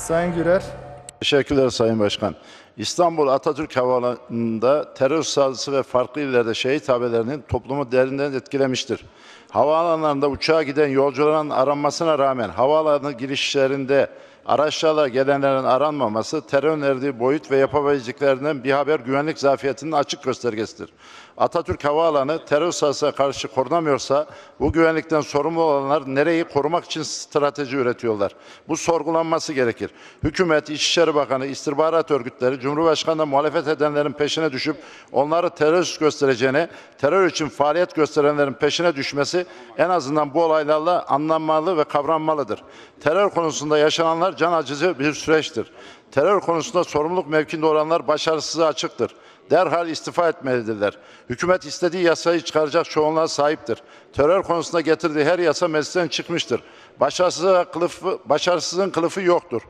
Sayın Güler. Teşekkürler Sayın Başkan. İstanbul Atatürk Havaalanı'nda terör saldırısı ve farklı illerde şehit haberlerinin toplumu derinden etkilemiştir. Havaalanlarında uçağa giden yolcuların aranmasına rağmen havaalanı girişlerinde araçlarla gelenlerin aranmaması terör erdiği boyut ve yapabileceklerinden bir haber güvenlik zafiyetinin açık göstergesidir. Atatürk Havaalanı terör sahasına karşı korunamıyorsa bu güvenlikten sorumlu olanlar nereyi korumak için strateji üretiyorlar? Bu sorgulanması gerekir. Hükümet, İçişleri Bakanı, istihbarat örgütleri, Cumhurbaşkanı'na muhalefet edenlerin peşine düşüp onları terörist göstereceğine, terör için faaliyet gösterenlerin peşine düşmesi en azından bu olaylarla anlanmalı ve kavranmalıdır. Terör konusunda yaşananlar olanlar can acıcı bir süreçtir. Terör konusunda sorumluluk mevkinde olanlar başarısızı açıktır. Derhal istifa etmelidirler. Hükümet istediği yasayı çıkaracak çoğunluğa sahiptir. Terör konusunda getirdiği her yasa meclisten çıkmıştır. Başarısızın kılıfı, başarısızlığın kılıfı yoktur.